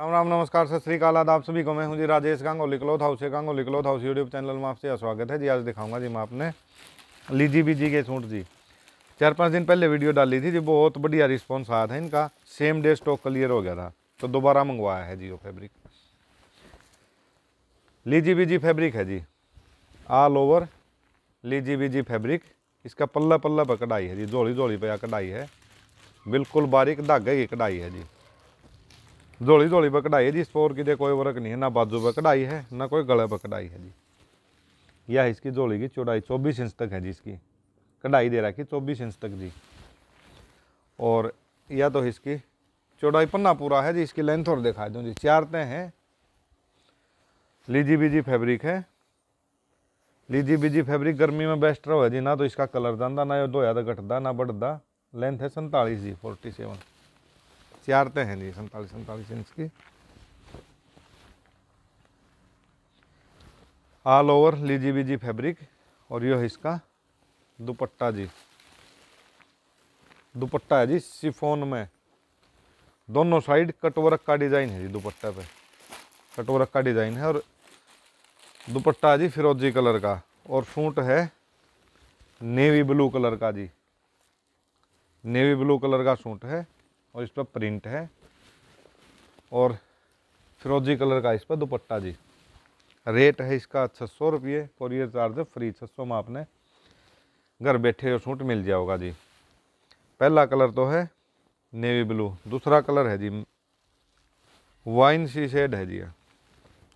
राम राम नमस्कार सत श्रीकाल आप सभी को मैं हूं जी राजेश और क्लोथ हाउस और लिकलोथ हाउस यूट्यूब चैनल में आपसे स्वागत है जी आज दिखाऊंगा जी मैं आपने लीजी बीजी के सूट जी चार पाँच दिन पहले वीडियो डाली थी जी बहुत बढ़िया रिस्पॉन्स आया था इनका सेम डे स्टॉक क्लियर हो गया था तो दोबारा मंगवाया है जी वो फैब्रिक लीजी बीजी फैब्रिक है जी ऑल ओवर लीजी बीजी फैब्रिक इसका पल्ला पल्ला पर कढ़ाई है जी जोड़ी जोड़ी पर कढ़ाई है बिल्कुल बारीक धागे की कढ़ाई है जी धोली धोली पर कढ़ाई है जी इस पर कोई वर्क नहीं है ना बाजू पर कढ़ाई है ना कोई गले पर कढ़ाई है जी यह इसकी जोड़ी की चौड़ाई चौबीस इंच तक है जी इसकी कढ़ाई दे रखी चौबीस इंच तक जी और यह तो इसकी चौड़ाई पन्ना पूरा है जी इसकी लेंथ और दिखा दूँ जी चार तय हैं लीजी बीजी फैब्रिक है लीजी बीजी फैब्रिक गर्मी में बेस्ट रहो है जी ना तो इसका कलर जाना ना धोया तो घटता ना बढ़ता लेंथ है संतालीस जी फोर्टी सेवन चारते हैं जी सैतालीस सैतालीस इंच की ऑल ओवर लीजी बीजी फैब्रिक और यह है इसका दुपट्टा जी दुपट्टा है जी सिफोन में दोनों साइड कटवरक का डिज़ाइन है जी दुपट्टा पे कटवरक का डिज़ाइन है और दुपट्टा है जी फिरोजी कलर का और सूट है नेवी ब्लू कलर का जी नेवी ब्लू कलर का सूट है और इस पर प्रिंट है और फिरोजी कलर का इस पर दुपट्टा जी रेट है इसका छः सौ रुपये कोरियर चार्ज फ्री छः सौ में आपने घर बैठे सूट मिल जाओगा जी पहला कलर तो है नेवी ब्लू दूसरा कलर है जी वाइन सी शेड है जी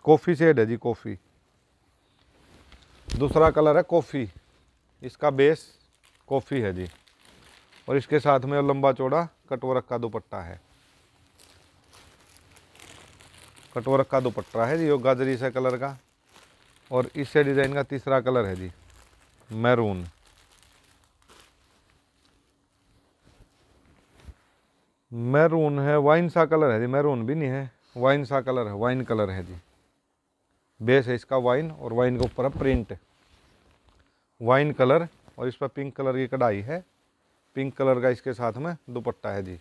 कॉफ़ी शेड है जी कॉफ़ी दूसरा कलर है कॉफ़ी इसका बेस कॉफ़ी है जी और इसके साथ में लंबा चौड़ा कटोरक का दुपट्टा है कटोरक का दुपट्टा है जी वो गाजरी से कलर का और इससे डिज़ाइन का तीसरा कलर है जी मैरून मैरून है वाइन सा कलर है जी मैरून भी नहीं है वाइन सा कलर है वाइन कलर है जी बेस है इसका वाइन और वाइन के ऊपर है प्रिंट वाइन कलर और इस पर पिंक कलर की कढ़ाई है पिंक कलर का इसके साथ में दुपट्टा है जी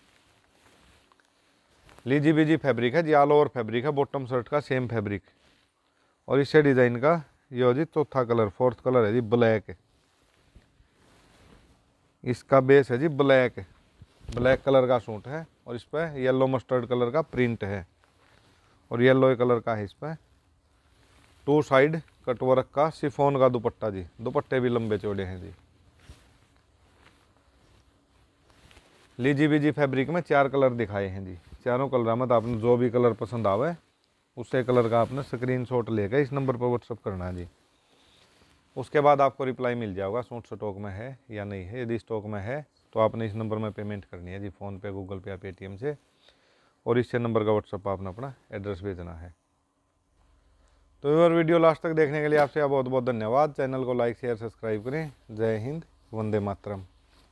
लीजी बीजी फैब्रिक है जी ऑल ओवर फैब्रिक है बॉटम शर्ट का सेम फैब्रिक और इससे डिज़ाइन का ये हो जी चौथा कलर फोर्थ कलर है जी ब्लैक इसका बेस है जी ब्लैक ब्लैक कलर का सूट है और इस पर येलो मस्टर्ड कलर का प्रिंट है और येलो कलर का है इस पर टू साइड कटवर्क का सिफोन का दुपट्टा जी दुपट्टे भी लंबे चौड़े हैं जी लीजी बीजी फैब्रिक में चार कलर दिखाए हैं जी चारों कलर मत तो आपने जो भी कलर पसंद आवे उससे कलर का आपने स्क्रीन शॉट लेकर इस नंबर पर व्हाट्सअप करना है जी उसके बाद आपको रिप्लाई मिल जाएगा सूट स्टॉक में है या नहीं है यदि स्टॉक में है तो आपने इस नंबर में पेमेंट करनी है जी फ़ोनपे गूगल पे या पेटीएम से और इससे नंबर का व्हाट्सअप आपने अपना एड्रेस भेजना है तो व्यूअर वीडियो लास्ट तक देखने के लिए आपसे बहुत बहुत धन्यवाद चैनल को लाइक शेयर सब्सक्राइब करें जय हिंद वंदे मातरम